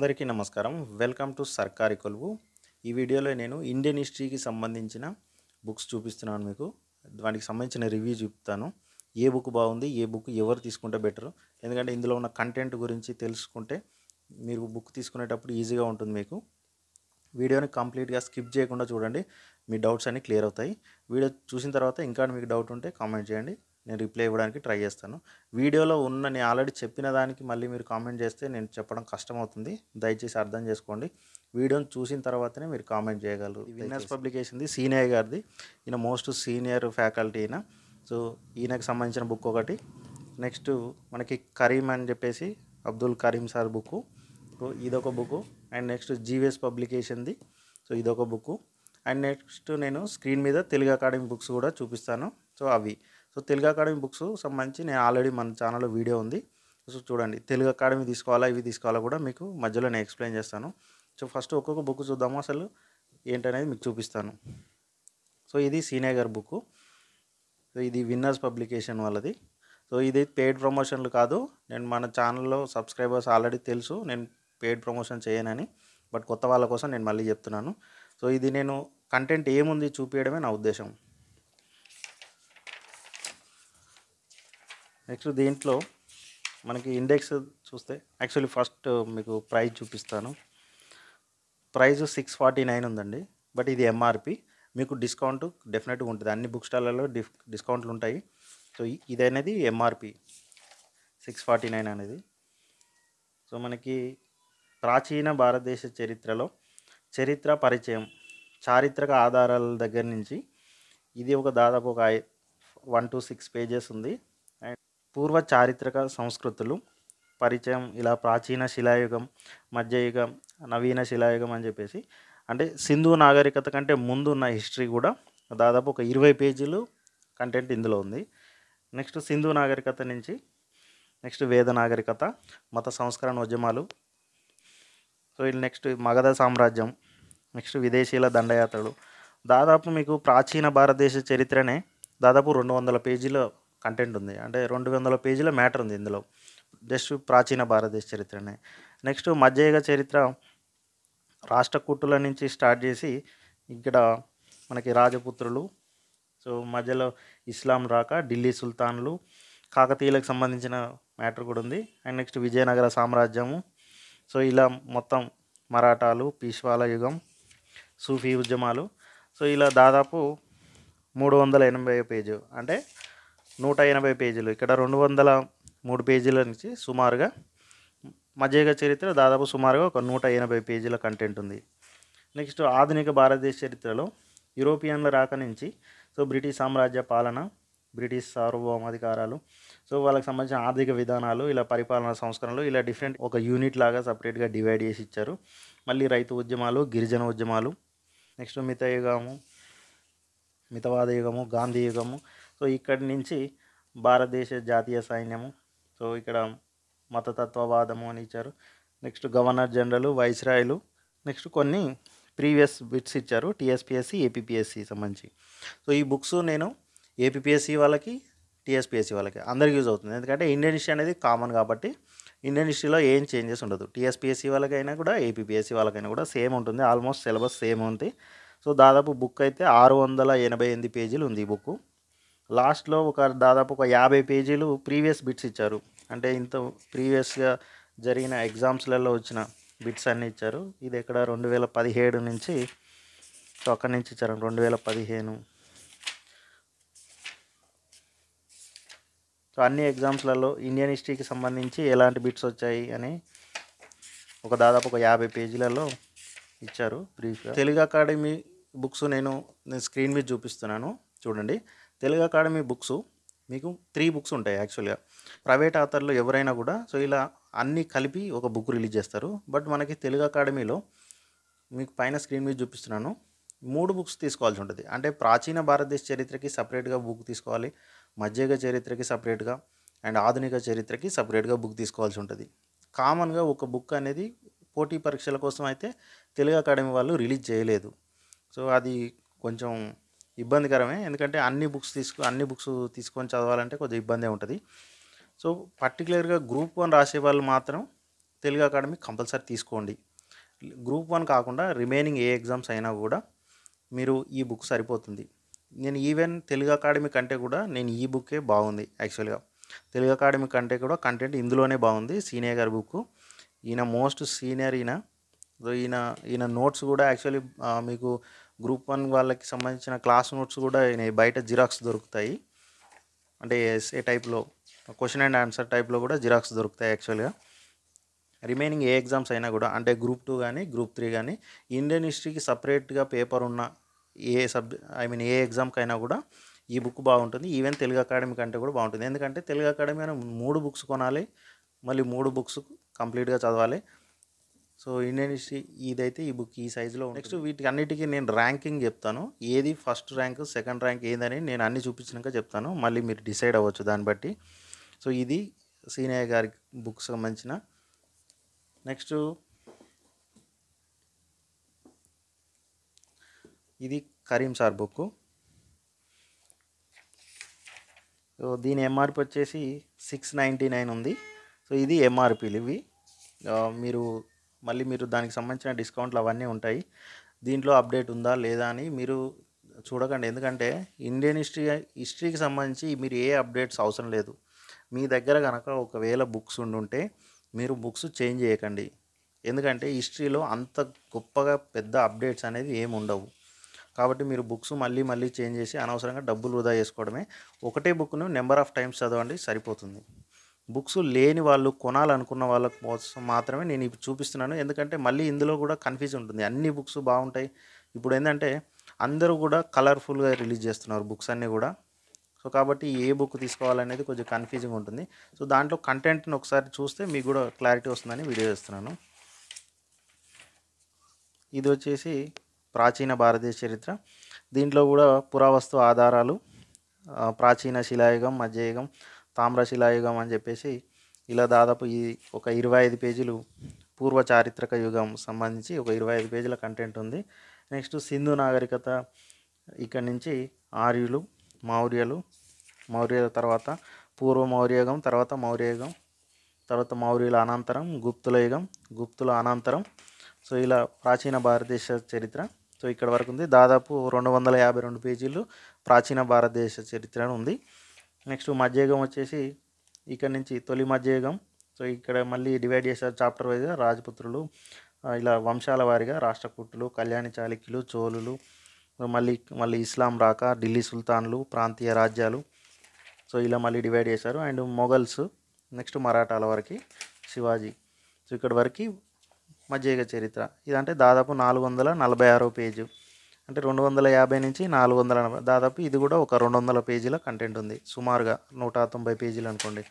అందరికీ నమస్కారం welcome to సర్కారి కొలువు ఈ వీడియోలో నేను ఇండియన్ హిస్టరీకి సంబంధించిన బుక్స్ చూపిస్తున్నాను మీకు వాటికి సంబంధించిన రివ్యూ చూపుతాను ఏ బుక్ బాగుంది ఏ బుక్ ఎవరు తీసుకుంటే బెటర్ ఎందుకంటే ఇందులో ఉన్న కంటెంట్ గురించి తెలుసుకుంటే మీరు బుక్ తీసుకునేటప్పుడు ఈజీగా ఉంటుంది మీకు వీడియోని కంప్లీట్గా స్కిప్ చేయకుండా చూడండి మీ డౌట్స్ అన్నీ క్లియర్ అవుతాయి వీడియో చూసిన తర్వాత ఇంకా మీకు డౌట్ ఉంటే కామెంట్ చేయండి నేను రిప్లై ఇవ్వడానికి ట్రై చేస్తాను వీడియోలో ఉన్న నేను ఆల్రెడీ చెప్పిన దానికి మళ్ళీ మీరు కామెంట్ చేస్తే నేను చెప్పడం కష్టమవుతుంది దయచేసి అర్థం చేసుకోండి వీడియోని చూసిన తర్వాతనే మీరు కామెంట్ చేయగలరు విన్నర్స్ పబ్లికేషన్ది సీనియర్ గారిది ఈయన మోస్ట్ సీనియర్ ఫ్యాకల్టీ అయినా సో ఈయనకు సంబంధించిన బుక్ ఒకటి నెక్స్ట్ మనకి కరీం అని చెప్పేసి Abdul Karim sir book so ఇదొక బుక్ అండ్ నెక్స్ట్ జీవీఎస్ పబ్లికేషన్ది సో ఇదొక బుక్ అండ్ నెక్స్ట్ నేను స్క్రీన్ మీద తెలుగు అకాడమీ బుక్స్ కూడా చూపిస్తాను సో అవి సో తెలుగు అకాడమీ బుక్స్ సంబంధించి నేను ఆల్రెడీ మన ఛానల్లో వీడియో ఉంది సో చూడండి తెలుగు అకాడమీ తీసుకోవాలా ఇవి తీసుకోవాలా కూడా మీకు మధ్యలో నేను ఎక్స్ప్లెయిన్ చేస్తాను సో ఫస్ట్ ఒక్కొక్క బుక్ చూద్దాము అసలు ఏంటనేది మీకు చూపిస్తాను సో ఇది సీనియర్ బుక్ సో ఇది విన్నర్స్ పబ్లికేషన్ వాళ్ళది సో ఇది పెయిడ్ ప్రమోషన్లు కాదు నేను మన ఛానల్లో సబ్స్క్రైబర్స్ ఆల్రెడీ తెలుసు నేను పెయిడ్ ప్రమోషన్ చేయనని బట్ కొత్త వాళ్ళ కోసం నేను మళ్ళీ చెప్తున్నాను సో ఇది నేను కంటెంట్ ఏముంది చూపించడమే నా ఉద్దేశం నెక్స్ట్ దీంట్లో మనకి ఇండెక్స్ చూస్తే యాక్చువల్లీ ఫస్ట్ మీకు ప్రైస్ చూపిస్తాను ప్రైజ్ సిక్స్ ఫార్టీ నైన్ ఉందండి బట్ ఇది ఎంఆర్పి మీకు డిస్కౌంట్ డెఫినెట్గా ఉంటుంది అన్ని బుక్ స్టాల్లలో డిస్కౌంట్లు ఉంటాయి సో ఇది అనేది ఎంఆర్పి సిక్స్ ఫార్టీ నైన్ అనేది సో మనకి ప్రాచీన భారతదేశ చరిత్రలో చరిత్ర పరిచయం చారిత్రక ఆధారాల దగ్గర నుంచి ఇది ఒక దాదాపు ఒక వన్ టు సిక్స్ పేజెస్ ఉంది పూర్వ చారిత్రక సంస్కృతులు పరిచయం ఇలా ప్రాచీన శిలాయుగం మధ్యయుగం నవీన శిలాయుగం అని చెప్పేసి అంటే సింధు నాగరికత కంటే ముందు ఉన్న హిస్టరీ కూడా దాదాపు ఒక ఇరవై పేజీలు కంటెంట్ ఇందులో ఉంది నెక్స్ట్ సింధు నాగరికత నుంచి నెక్స్ట్ వేద నాగరికత మత సంస్కరణ ఉద్యమాలు సో ఇది నెక్స్ట్ మగధ సామ్రాజ్యం నెక్స్ట్ విదేశీయుల దండయాత్రలు దాదాపు మీకు ప్రాచీన భారతదేశ చరిత్రనే దాదాపు రెండు వందల పేజీలు కంటెంట్ ఉంది అంటే రెండు వందల పేజీల మ్యాటర్ ఉంది ఇందులో జస్ట్ ప్రాచీన భారతదేశ చరిత్రనే నెక్స్ట్ మధ్యయుగ చరిత్ర రాష్ట్రకూటుల నుంచి స్టార్ట్ చేసి ఇక్కడ మనకి రాజపుత్రులు సో మధ్యలో ఇస్లాం రాక ఢిల్లీ సుల్తాన్లు కాకతీయులకు సంబంధించిన మ్యాటర్ కూడా ఉంది అండ్ నెక్స్ట్ విజయనగర సామ్రాజ్యము సో ఇలా మొత్తం మరాఠాలు పీష్వాల యుగం సూఫీ ఉద్యమాలు సో ఇలా దాదాపు మూడు వందల ఎనభై పేజు అంటే నూట ఎనభై పేజీలు ఇక్కడ రెండు వందల మూడు పేజీల నుంచి సుమారుగా మధ్యయుగ చరిత్ర దాదాపు సుమారుగా ఒక నూట ఎనభై పేజీల కంటెంట్ ఉంది నెక్స్ట్ ఆధునిక భారతదేశ చరిత్రలో యూరోపియన్ల రాక నుంచి సో బ్రిటిష్ సామ్రాజ్య పాలన బ్రిటిష్ సార్వభౌమాధికారాలు సో వాళ్ళకి సంబంధించిన ఆర్థిక విధానాలు ఇలా పరిపాలన సంస్కరణలు ఇలా డిఫరెంట్ ఒక యూనిట్ లాగా సపరేట్గా డివైడ్ చేసి ఇచ్చారు మళ్ళీ రైతు ఉద్యమాలు గిరిజన ఉద్యమాలు నెక్స్ట్ మిత యుగము మితవాద యుగము గాంధీ యుగము సో ఇక్కడి నుంచి భారతదేశ జాతీయ సైన్యము సో ఇక్కడ మతతత్వవాదము అని ఇచ్చారు నెక్స్ట్ గవర్నర్ జనరల్ వైస్రాయలు నెక్స్ట్ కొన్ని ప్రీవియస్ బిట్స్ ఇచ్చారు టీఎస్పిఎస్సి ఏపీఎస్సి సంబంధించి సో ఈ బుక్స్ నేను ఏపీఎస్సి వాళ్ళకి టీఎస్పిఎస్సి వాళ్ళకి అందరికి యూజ్ అవుతుంది ఎందుకంటే ఇండియన్ హిస్టరీ అనేది కామన్ కాబట్టి ఇండియన్ హిస్టరీలో ఏం చేంజెస్ ఉండదు టీఎస్పిఎస్సి వాళ్ళకైనా కూడా ఏపీఎస్సి వాళ్ళకైనా కూడా సేమ్ ఉంటుంది ఆల్మోస్ట్ సిలబస్ సేమ్ ఉంది సో దాదాపు బుక్ అయితే ఆరు వందల ఎనభై ఎనిమిది పేజీలు ఉంది ఈ బుక్ లాస్ట్లో ఒక దాదాపు ఒక యాభై పేజీలు ప్రీవియస్ బిట్స్ ఇచ్చారు అంటే ఇంత ప్రీవియస్గా జరిగిన ఎగ్జామ్స్లలో వచ్చిన బిట్స్ అన్నీ ఇచ్చారు ఇది ఇక్కడ రెండు వేల పదిహేడు నుంచి సో అక్కడి నుంచి ఇచ్చారు రెండు వేల పదిహేను సో అన్ని ఎగ్జామ్స్లలో ఇండియన్ హిస్టరీకి సంబంధించి ఎలాంటి బిట్స్ వచ్చాయి అని ఒక దాదాపు ఒక యాభై పేజీలలో ఇచ్చారు బ్రీఫ్గా తెలుగు అకాడమీ బుక్స్ నేను నేను స్క్రీన్ మీద చూపిస్తున్నాను చూడండి తెలుగు అకాడమీ బుక్స్ మీకు త్రీ బుక్స్ ఉంటాయి యాక్చువల్గా ప్రైవేట్ ఆథర్లు ఎవరైనా కూడా సో ఇలా అన్నీ కలిపి ఒక బుక్ రిలీజ్ చేస్తారు బట్ మనకి తెలుగు అకాడమీలో మీకు పైన స్క్రీన్ మీద చూపిస్తున్నాను మూడు బుక్స్ తీసుకోవాల్సి ఉంటుంది అంటే ప్రాచీన భారతదేశ చరిత్రకి సపరేట్గా బుక్ తీసుకోవాలి మధ్యయుగ చరిత్రకి సపరేట్గా అండ్ ఆధునిక చరిత్రకి సపరేట్గా బుక్ తీసుకోవాల్సి ఉంటుంది కామన్గా ఒక బుక్ అనేది పోటీ పరీక్షల కోసం అయితే తెలుగు అకాడమీ వాళ్ళు రిలీజ్ చేయలేదు సో అది కొంచెం ఇబ్బందికరమే ఎందుకంటే అన్ని బుక్స్ తీసుకు అన్ని బుక్స్ తీసుకొని చదవాలంటే కొద్దిగా ఇబ్బందే ఉంటుంది సో పర్టికులర్గా గ్రూప్ వన్ రాసే వాళ్ళు మాత్రం తెలుగు అకాడమీ కంపల్సరీ తీసుకోండి గ్రూప్ వన్ కాకుండా రిమైనింగ్ ఏ ఎగ్జామ్స్ అయినా కూడా మీరు ఈ బుక్ సరిపోతుంది నేను ఈవెన్ తెలుగు అకాడమీ కంటే కూడా నేను ఈ బుక్కే బాగుంది యాక్చువల్గా తెలుగు అకాడమీ కంటే కూడా కంటెంట్ ఇందులోనే బాగుంది సీనియర్ గారి బుక్ ఈయన మోస్ట్ సీనియర్ ఈయన ఈయన ఈయన నోట్స్ కూడా యాక్చువల్లీ మీకు గ్రూప్ వన్ వాళ్ళకి సంబంధించిన క్లాస్ నోట్స్ కూడా బయట జిరాక్స్ దొరుకుతాయి అంటే ఏ టైప్లో క్వశ్చన్ అండ్ ఆన్సర్ టైప్లో కూడా జిరాక్స్ దొరుకుతాయి యాక్చువల్గా రిమైనింగ్ ఏ ఎగ్జామ్స్ అయినా కూడా అంటే గ్రూప్ టూ కానీ గ్రూప్ త్రీ కానీ ఇండియన్ హిస్టరీకి సపరేట్గా పేపర్ ఉన్న ఏ సబ్ ఐ మీన్ ఏ ఎగ్జామ్కైనా కూడా ఈ బుక్ బాగుంటుంది ఈవెన్ తెలుగు అకాడమీ కంటే కూడా బాగుంటుంది ఎందుకంటే తెలుగు అకాడమీ అని మూడు బుక్స్ కొనాలి మళ్ళీ మూడు బుక్స్ కంప్లీట్గా చదవాలి సో ఇండియన్ హిస్టరీ ఇదైతే ఈ బుక్ ఈ సైజులో నెక్స్ట్ వీటికి అన్నిటికీ నేను ర్యాంకింగ్ చెప్తాను ఏది ఫస్ట్ ర్యాంక్ సెకండ్ ర్యాంక్ ఏందని నేను అన్ని చూపించినాక చెప్తాను మళ్ళీ మీరు డిసైడ్ అవ్వచ్చు దాన్ని బట్టి సో ఇది సీనియర్ గారి బుక్స్ సంబంధించిన నెక్స్ట్ ఇది కరీం సార్ బుక్ సో దీని ఎంఆర్పి వచ్చేసి సిక్స్ నైంటీ నైన్ ఉంది సో ఇది ఎంఆర్పీలు ఇవి మీరు మళ్ళీ మీరు దానికి సంబంధించిన డిస్కౌంట్లు అవన్నీ ఉంటాయి దీంట్లో అప్డేట్ ఉందా లేదా అని మీరు చూడకండి ఎందుకంటే ఇండియన్ హిస్టరీ హిస్టరీకి సంబంధించి మీరు ఏ అప్డేట్స్ అవసరం లేదు మీ దగ్గర కనుక ఒకవేళ బుక్స్ ఉండుంటే మీరు బుక్స్ చేంజ్ చేయకండి ఎందుకంటే హిస్టరీలో అంత గొప్పగా పెద్ద అప్డేట్స్ అనేది ఏమి ఉండవు కాబట్టి మీరు బుక్స్ మళ్ళీ మళ్ళీ చేంజ్ చేసి అనవసరంగా డబ్బులు వృధా చేసుకోవడమే ఒకటే బుక్ను నెంబర్ ఆఫ్ టైమ్స్ చదవండి సరిపోతుంది బుక్స్ లేని వాళ్ళు కొనాలనుకున్న వాళ్ళ కోసం మాత్రమే నేను ఇవి చూపిస్తున్నాను ఎందుకంటే మళ్ళీ ఇందులో కూడా కన్ఫ్యూజ్ ఉంటుంది అన్ని బుక్స్ బాగుంటాయి ఇప్పుడు ఏంటంటే అందరూ కూడా కలర్ఫుల్గా రిలీజ్ చేస్తున్నారు బుక్స్ అన్నీ కూడా సో కాబట్టి ఏ బుక్ తీసుకోవాలనేది కొంచెం కన్ఫ్యూజింగ్ ఉంటుంది సో దాంట్లో కంటెంట్ని ఒకసారి చూస్తే మీకు కూడా క్లారిటీ వస్తుందని వీడియో చేస్తున్నాను ఇది వచ్చేసి ప్రాచీన భారతీయ చరిత్ర దీంట్లో కూడా పురావస్తు ఆధారాలు ప్రాచీన శిలాయుగం మధ్యయుగం తామ్రశిలాయుగం అని చెప్పేసి ఇలా దాదాపు ఈ ఒక ఇరవై ఐదు పేజీలు పూర్వ చారిత్రక యుగం సంబంధించి ఒక ఇరవై ఐదు పేజీల కంటెంట్ ఉంది నెక్స్ట్ సింధు నాగరికత ఇక్కడ నుంచి ఆర్యులు మౌర్యలు మౌర్యుల తర్వాత పూర్వ మౌర్యయుగం తర్వాత మౌర్యయుగం తర్వాత మౌర్యుల అనంతరం గుప్తుల యుగం గుప్తుల అనంతరం సో ఇలా ప్రాచీన భారతదేశ చరిత్ర సో ఇక్కడ వరకు ఉంది దాదాపు రెండు వందల యాభై రెండు పేజీలు ప్రాచీన భారతదేశ చరిత్ర ఉంది నెక్స్ట్ మధ్యయుగం వచ్చేసి ఇక్కడ నుంచి తొలి మధ్యయుగం సో ఇక్కడ మళ్ళీ డివైడ్ చేశారు చాప్టర్ వైజ్గా రాజపుత్రులు ఇలా వంశాల వారిగా రాష్ట్రకూట్లు కళ్యాణి చాళుక్యులు చోళులు మళ్ళీ మళ్ళీ ఇస్లాం రాక ఢిల్లీ సుల్తాన్లు ప్రాంతీయ రాజ్యాలు సో ఇలా మళ్ళీ డివైడ్ చేశారు అండ్ మొఘల్స్ నెక్స్ట్ మరాఠాల వరకు శివాజీ సో ఇక్కడ వరకు మధ్యయుగ చరిత్ర ఇదంటే దాదాపు నాలుగు వందల నలభై ఆరో పేజు అంటే రెండు వందల యాభై నుంచి నాలుగు వందల ఎనభై దాదాపు ఇది కూడా ఒక రెండు వందల పేజీల కంటెంట్ ఉంది సుమారుగా నూట తొంభై పేజీలు అనుకోండి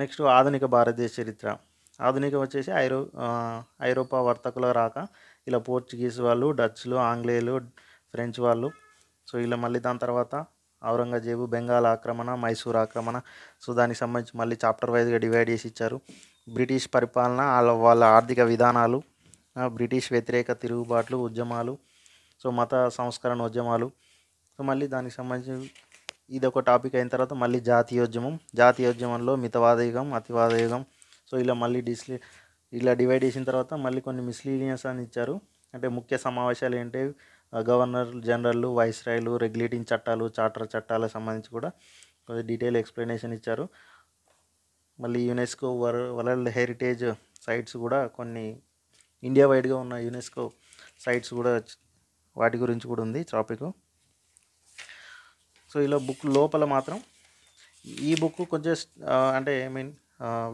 నెక్స్ట్ ఆధునిక భారతదేశ చరిత్ర ఆధునిక వచ్చేసి ఐరో ఐరోపా వర్తకుల రాక ఇలా పోర్చుగీస్ వాళ్ళు డచ్లు ఆంగ్లేయులు ఫ్రెంచ్ వాళ్ళు సో ఇలా మళ్ళీ దాని తర్వాత ఔరంగజేబు బెంగాల్ ఆక్రమణ మైసూర్ ఆక్రమణ సో దానికి సంబంధించి మళ్ళీ చాప్టర్ వైజ్గా డివైడ్ చేసి ఇచ్చారు బ్రిటిష్ పరిపాలన వాళ్ళ వాళ్ళ ఆర్థిక విధానాలు బ్రిటిష్ వ్యతిరేక తిరుగుబాట్లు ఉద్యమాలు సో మత సంస్కరణ ఉద్యమాలు సో మళ్ళీ దానికి సంబంధించి ఇది ఒక టాపిక్ అయిన తర్వాత మళ్ళీ జాతీయోద్యమం జాతీయోద్యమంలో మితవాదయుగం అతివాదయుగం సో ఇలా మళ్ళీ డిస్లీ ఇలా డివైడ్ చేసిన తర్వాత మళ్ళీ కొన్ని మిస్లీడియన్స్ అని ఇచ్చారు అంటే ముఖ్య సమావేశాలు ఏంటి గవర్నర్ జనరల్ వైస్ రాయలు రెగ్యులేటింగ్ చట్టాలు చార్టర్ చట్టాలకు సంబంధించి కూడా కొద్దిగా డీటెయిల్ ఎక్స్ప్లెనేషన్ ఇచ్చారు మళ్ళీ యునెస్కో వరల్డ్ హెరిటేజ్ సైట్స్ కూడా కొన్ని ఇండియా వైడ్గా ఉన్న యునెస్కో సైట్స్ కూడా వాటి గురించి కూడా ఉంది టాపిక్ సో ఇలా బుక్ లోపల మాత్రం ఈ బుక్ కొంచెం అంటే I mean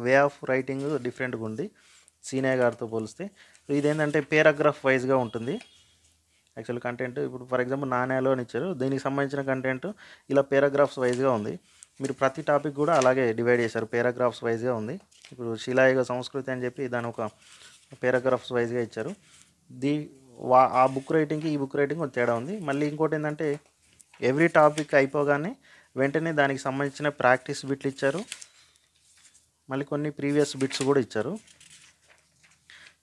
way of writing డిఫరెంట్గా ఉంది సీనియర్ గారితో పోలిస్తే సో ఇదేంటంటే పేరాగ్రాఫ్ వైజ్గా ఉంటుంది యాక్చువల్ కంటెంట్ ఇప్పుడు ఫర్ ఎగ్జాంపుల్ నాణ్యాలు అని ఇచ్చారు దీనికి సంబంధించిన కంటెంట్ ఇలా పేరాగ్రాఫ్స్ వైజ్గా ఉంది మీరు ప్రతి టాపిక్ కూడా అలాగే డివైడ్ చేశారు పేరాగ్రాఫ్స్ వైజ్గా ఉంది ఇప్పుడు శిలాయుగ సంస్కృతి అని చెప్పి దాని ఒక పేరాగ్రాఫ్స్ వైజ్గా ఇచ్చారు దీ వా ఆ బుక్ రైటింగ్కి ఈ బుక్ రైటింగ్ ఒక తేడా ఉంది మళ్ళీ ఇంకోటి ఏంటంటే ఎవ్రీ టాపిక్ అయిపోగానే వెంటనే దానికి సంబంధించిన ప్రాక్టీస్ బిట్లు ఇచ్చారు మళ్ళీ కొన్ని ప్రీవియస్ బిట్స్ కూడా ఇచ్చారు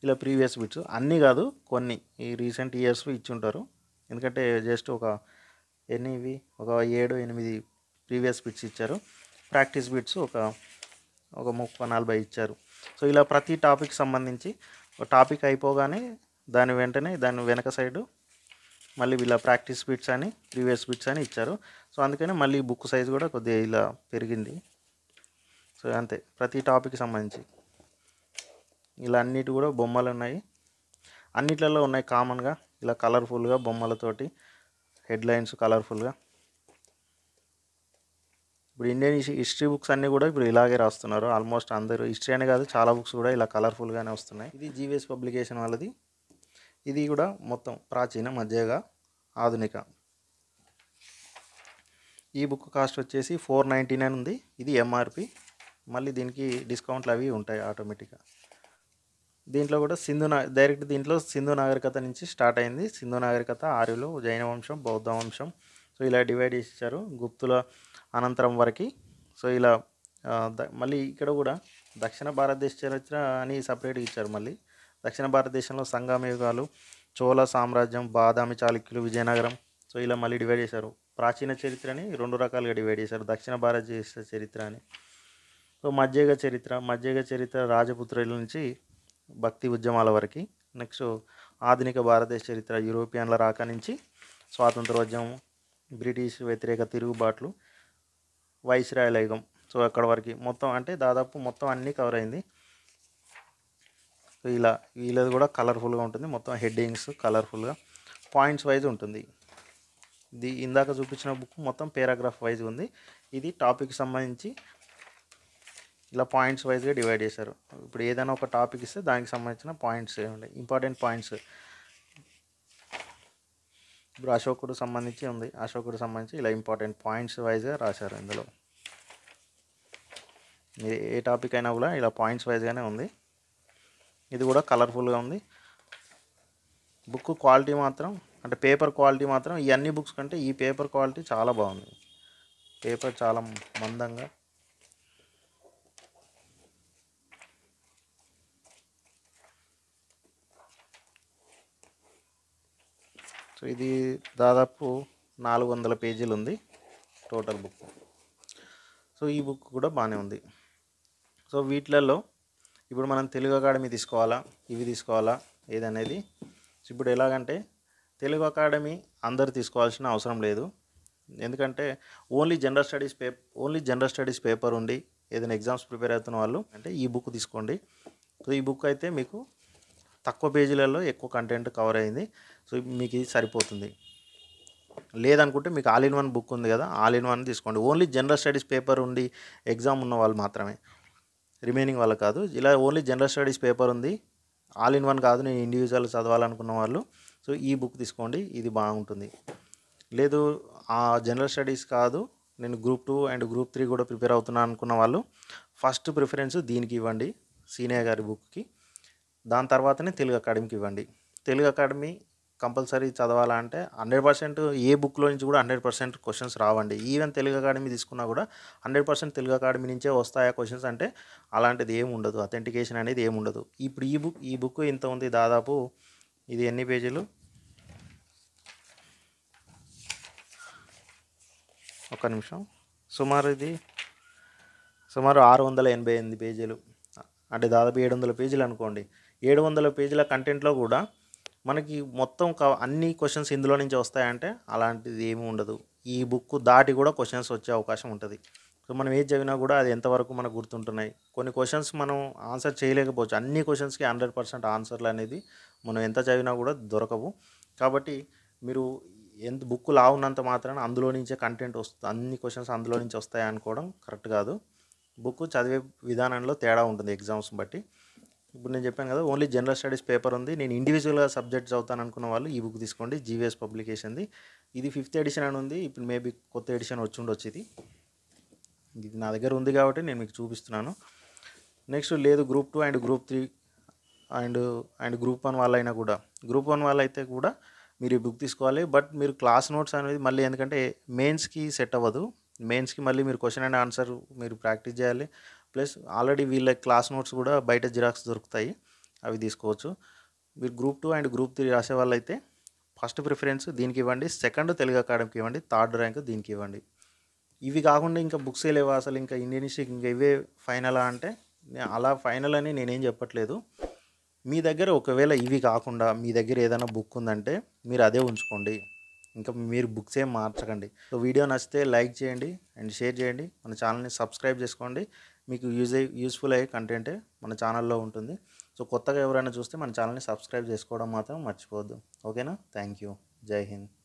ఇలా ప్రీవియస్ బిట్స్ అన్నీ కాదు కొన్ని ఈ రీసెంట్ ఇయర్స్ ఇచ్చి ఉంటారు ఎందుకంటే జస్ట్ ఒక ఎన్ని ఇవి ఒక ఏడు ఎనిమిది ప్రీవియస్ బిట్స్ ఇచ్చారు ప్రాక్టీస్ బిట్స్ ఒక ఒక ముప్పై నలభై ఇచ్చారు సో ఇలా ప్రతి టాపిక్ సంబంధించి టాపిక్ అయిపోగానే దాని వెంటనే దాని వెనక సైడు మళ్ళీ ఇలా ప్రాక్టీస్ బిట్స్ అని ప్రీవియస్ బిట్స్ అని ఇచ్చారు సో అందుకని మళ్ళీ బుక్ సైజ్ కూడా కొద్దిగా ఇలా పెరిగింది సో అంతే ప్రతి టాపిక్ సంబంధించి ఇలా అన్నిటి కూడా బొమ్మలు ఉన్నాయి అన్నిట్లలో ఉన్నాయి కామన్గా ఇలా కలర్ఫుల్గా బొమ్మలతోటి హెడ్లైన్స్ కలర్ఫుల్గా ఇప్పుడు ఇండియన్ హిస్టరీ బుక్స్ అన్నీ కూడా ఇప్పుడు ఇలాగే రాస్తున్నారు ఆల్మోస్ట్ అందరూ హిస్టరీ అనే కాదు చాలా బుక్స్ కూడా ఇలా కలర్ఫుల్గానే వస్తున్నాయి ఇది జీవీఎస్ పబ్లికేషన్ వాళ్ళది ఇది కూడా మొత్తం ప్రాచీన మధ్యగా ఆధునిక ఈ బుక్ కాస్ట్ వచ్చేసి ఫోర్ నైంటీ నైన్ ఉంది ఇది ఎంఆర్పి మళ్ళీ దీనికి డిస్కౌంట్లు అవి ఉంటాయి ఆటోమేటిక్గా దీంట్లో కూడా సింధు నా డైరెక్ట్ దీంట్లో సింధు నాగరికత నుంచి స్టార్ట్ అయింది సింధు నాగరికత ఆర్యులు జైన వంశం బౌద్ధ వంశం సో ఇలా డివైడ్ చేసి ఇచ్చారు గుప్తుల అనంతరం వరకు సో ఇలా మళ్ళీ ఇక్కడ కూడా దక్షిణ భారతదేశ చరిత్ర అని సపరేట్గా ఇచ్చారు మళ్ళీ దక్షిణ భారతదేశంలో సంఘమయుగాలు చోళ సామ్రాజ్యం బాదామి చాళుక్యులు విజయనగరం సో ఇలా మళ్ళీ డివైడ్ చేశారు ప్రాచీన చరిత్రని రెండు రకాలుగా డివైడ్ చేశారు దక్షిణ భారతదేశ చరిత్ర అని సో మధ్యయుగ చరిత్ర మధ్యయుగ చరిత్ర రాజపుత్రుల నుంచి భక్తి ఉద్యమాల వరకు నెక్స్ట్ ఆధునిక భారతదేశ చరిత్ర యూరోపియన్ల రాక నుంచి స్వాతంత్రోద్యమం బ్రిటిష్ వ్యతిరేక తిరుగుబాట్లు వైశ్రాయలేగం సో అక్కడ వరకు మొత్తం అంటే దాదాపు మొత్తం అన్నీ కవర్ అయింది సో ఇలా వీళ్ళది కూడా కలర్ఫుల్గా ఉంటుంది మొత్తం హెడ్డింగ్స్ కలర్ఫుల్గా పాయింట్స్ వైజ్ ఉంటుంది ఇది ఇందాక చూపించిన బుక్ మొత్తం పేరాగ్రాఫ్ వైజ్ ఉంది ఇది టాపిక్ సంబంధించి ఇలా పాయింట్స్ వైజ్గా డివైడ్ చేశారు ఇప్పుడు ఏదైనా ఒక టాపిక్ ఇస్తే దానికి సంబంధించిన పాయింట్స్ ఇంపార్టెంట్ పాయింట్స్ ఇప్పుడు అశోకుడు సంబంధించి ఉంది అశోకుడు సంబంధించి ఇలా ఇంపార్టెంట్ పాయింట్స్ వైజ్గా రాశారు ఇందులో మీరు ఏ టాపిక్ అయినా కూడా ఇలా పాయింట్స్ వైజ్గానే ఉంది ఇది కూడా కలర్ఫుల్గా ఉంది బుక్ క్వాలిటీ మాత్రం అంటే పేపర్ క్వాలిటీ మాత్రం ఈ అన్ని బుక్స్ కంటే ఈ పేపర్ క్వాలిటీ చాలా బాగుంది పేపర్ చాలా మందంగా ఇది దాదాపు నాలుగు వందల పేజీలు ఉంది టోటల్ బుక్ సో ఈ బుక్ కూడా బాగానే ఉంది సో వీటిలలో ఇప్పుడు మనం తెలుగు అకాడమీ తీసుకోవాలా ఇవి తీసుకోవాలా ఏదనేది ఇప్పుడు ఎలాగంటే తెలుగు అకాడమీ అందరు తీసుకోవాల్సిన అవసరం లేదు ఎందుకంటే only general studies paper only general studies paper ఉండి ఏదైనా ఎగ్జామ్స్ ప్రిపేర్ అవుతున్న వాళ్ళు అంటే ఈ బుక్ తీసుకోండి సో ఈ బుక్ అయితే మీకు తక్కువ పేజీలలో ఎక్కువ కంటెంట్ కవర్ అయింది సో మీకు ఇది సరిపోతుంది లేదనుకుంటే మీకు ఆల్ ఇన్ వన్ బుక్ ఉంది కదా ఆల్ ఇన్ వన్ తీసుకోండి ఓన్లీ జనరల్ స్టడీస్ పేపర్ ఉండి ఎగ్జామ్ ఉన్న వాళ్ళు మాత్రమే రిమైనింగ్ వాళ్ళు కాదు ఇలా ఓన్లీ జనరల్ స్టడీస్ పేపర్ ఉంది ఆల్ ఇన్ వన్ కాదు నేను ఇండివిజువల్ చదవాలనుకున్న వాళ్ళు సో ఈ బుక్ తీసుకోండి ఇది బాగుంటుంది లేదు ఆ జనరల్ స్టడీస్ కాదు నేను group two and group three కూడా ప్రిపేర్ అవుతున్నాను అనుకున్న వాళ్ళు ఫస్ట్ ప్రిఫరెన్స్ దీనికి ఇవ్వండి సీనియర్ గారి బుక్కి దాని తర్వాతనే తెలుగు అకాడమీకి ఇవ్వండి తెలుగు అకాడమీ కంపల్సరీ చదవాలా అంటే హండ్రెడ్ పర్సెంట్ ఏ బుక్లో నుంచి కూడా హండ్రెడ్ పర్సెంట్ క్వశ్చన్స్ రావండి ఈవెన్ తెలుగు అకాడమీ తీసుకున్నా కూడా హండ్రెడ్ పర్సెంట్ తెలుగు అకాడమీ నుంచే వస్తాయా క్వశ్చన్స్ అంటే అలాంటిది ఏమి ఉండదు అథెంటికేషన్ అనేది ఏమి ఉండదు ఇప్పుడు ఈ బుక్ ఈ బుక్ ఇంత ఉంది దాదాపు ఇది ఎన్ని పేజీలు ఒక నిమిషం సుమారు ఇది సుమారు ఆరు వందల ఎనభై ఎనిమిది పేజీలు అంటే దాదాపు ఏడు వందల పేజీలు అనుకోండి ఏడు వందల పేజీల కంటెంట్లో కూడా మనకి మొత్తం అన్ని క్వశ్చన్స్ ఇందులో నుంచి వస్తాయంటే అలాంటిది ఏమీ ఉండదు ఈ బుక్ దాటి కూడా క్వశ్చన్స్ వచ్చే అవకాశం ఉంటుంది సో మనం ఏది చదివినా కూడా అది ఎంతవరకు మనకు గుర్తుంటున్నాయి కొన్ని క్వశ్చన్స్ మనం ఆన్సర్ చేయలేకపోవచ్చు అన్ని క్వశ్చన్స్కి హండ్రెడ్ పర్సెంట్ ఆన్సర్లు అనేది మనం ఎంత చదివినా కూడా దొరకవు కాబట్టి మీరు ఎంత బుక్ లా ఉన్నంత మాత్రాన అందులో నుంచే కంటెంట్ వస్తుంది అన్ని క్వశ్చన్స్ అందులో నుంచి వస్తాయి అనుకోవడం కరెక్ట్ కాదు బుక్ చదివే విధానంలో తేడా ఉంటుంది ఎగ్జామ్స్ బట్టి ఇప్పుడు నేను చెప్పాను కదా ఓన్లీ జనరల్ స్టడీస్ పేపర్ ఉంది నేను ఇండివిజువల్గా సబ్జెక్ట్స్ అవుతాను అనుకున్న వాళ్ళు ఈ బుక్ తీసుకోండి జీవీఎస్ పబ్లికేషన్ది ఇది ఫిఫ్త్ ఎడిషన్ అని ఉంది ఇప్పుడు మేబీ కొత్త ఎడిషన్ వచ్చి ఉండొచ్చు ఇది ఇది నా దగ్గర ఉంది కాబట్టి నేను మీకు చూపిస్తున్నాను నెక్స్ట్ లేదు group two and group three and and group one వాళ్ళైనా కూడా గ్రూప్ వన్ అయితే కూడా మీరు ఈ బుక్ తీసుకోవాలి బట్ మీరు క్లాస్ నోట్స్ అనేది మళ్ళీ ఎందుకంటే మెయిన్స్కి సెట్ అవ్వదు మెయిన్స్కి మళ్ళీ మీరు క్వశ్చన్ అండ్ ఆన్సర్ మీరు ప్రాక్టీస్ చేయాలి ప్లస్ ఆల్రెడీ వీళ్ళ క్లాస్ నోట్స్ కూడా బయట జిరాక్స్ దొరుకుతాయి అవి తీసుకోవచ్చు మీరు group two and group three రాసే వాళ్ళైతే ఫస్ట్ ప్రిఫరెన్స్ దీనికి ఇవ్వండి సెకండ్ తెలుగు అకాడమీకి ఇవ్వండి థర్డ్ ర్యాంక్ దీనికి ఇవ్వండి ఇవి కాకుండా ఇంకా బుక్స్ లేవు అసలు ఇంకా ఇండియన్ ఇంకా ఇవే ఫైనలా అంటే అలా ఫైనల్ అని నేనేం చెప్పట్లేదు మీ దగ్గర ఒకవేళ ఇవి కాకుండా మీ దగ్గర ఏదైనా బుక్ ఉందంటే మీరు అదే ఉంచుకోండి ఇంకా మీరు బుక్స్ ఏం మార్చకండి సో వీడియో నచ్చితే లైక్ చేయండి అండ్ షేర్ చేయండి మన ఛానల్ని సబ్స్క్రైబ్ చేసుకోండి మీకు యూజ్ అయ్యి యూస్ఫుల్ అయ్యే కంటెంటే మన ఛానల్లో ఉంటుంది సో కొత్తగా ఎవరైనా చూస్తే మన ఛానల్ని సబ్స్క్రైబ్ చేసుకోవడం మాత్రం మర్చిపోవద్దు ఓకేనా థ్యాంక్ యూ జై హింద్